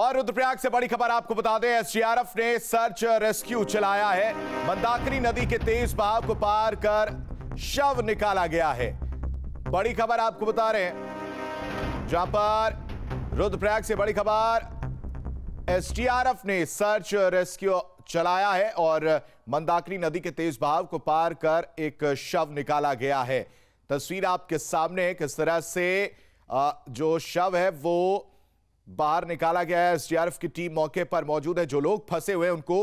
और रुद्रप्रयाग से बड़ी खबर आपको बता दें एसडीआरएफ ने सर्च रेस्क्यू चलाया है मंदाकिनी नदी के तेज बहाव को पार कर शव निकाला गया है बड़ी खबर आपको बता रहे हैं जहां पर रुद्रप्रयाग से बड़ी खबर एसडीआरएफ ने सर्च रेस्क्यू चलाया है और मंदाकिनी नदी के तेज बहाव को पार कर एक शव निकाला गया है तस्वीर आपके सामने किस तरह से जो शव है वो बाहर निकाला गया है एसडीआरएफ की टीम मौके पर मौजूद है जो लोग फंसे हुए उनको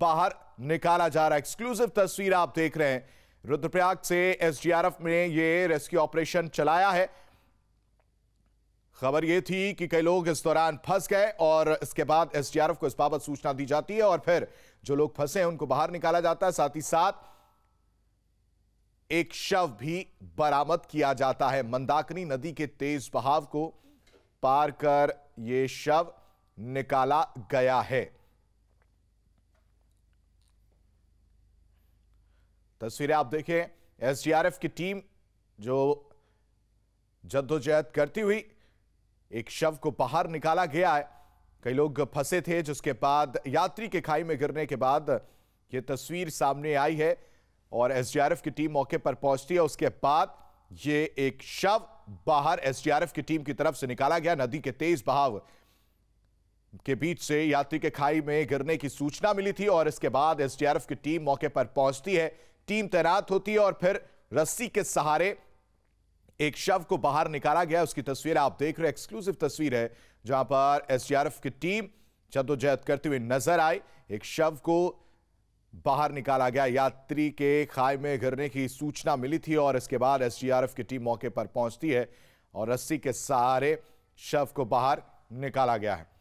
बाहर निकाला जा रहा है एक्सक्लूसिव तस्वीर आप देख रहे हैं रुद्रप्रयाग से एसडीआरएफ ने यह रेस्क्यू ऑपरेशन चलाया है खबर यह थी कि कई लोग इस दौरान फंस गए और इसके बाद एसडीआरएफ को इस बाबत सूचना दी जाती है और फिर जो लोग फंसे हैं उनको बाहर निकाला जाता है साथ ही साथ एक शव भी बरामद किया जाता है मंदाकिनी नदी के तेज बहाव को पार कर ये शव निकाला गया है तस्वीरें आप देखें एसडीआरएफ की टीम जो जद्दोजहद करती हुई एक शव को बाहर निकाला गया है कई लोग फंसे थे जिसके बाद यात्री के खाई में गिरने के बाद यह तस्वीर सामने आई है और एसडीआरएफ की टीम मौके पर पहुंचती है उसके बाद ये एक शव बाहर एसडीआरएफ की टीम की तरफ से निकाला गया नदी के तेज बहाव के बीच से यात्री के खाई में गिरने की सूचना मिली थी और इसके बाद एसडीआरएफ की टीम मौके पर पहुंचती है टीम तैनात होती है और फिर रस्सी के सहारे एक शव को बाहर निकाला गया उसकी तस्वीर आप देख रहे एक्सक्लूसिव तस्वीर है जहां पर एसडीआरएफ की टीम जद्दोजहद करते हुए नजर आई एक शव को बाहर निकाला गया यात्री के खाई में गिरने की सूचना मिली थी और इसके बाद एसडीआरएफ की टीम मौके पर पहुंचती है और रस्सी के सहारे शव को बाहर निकाला गया है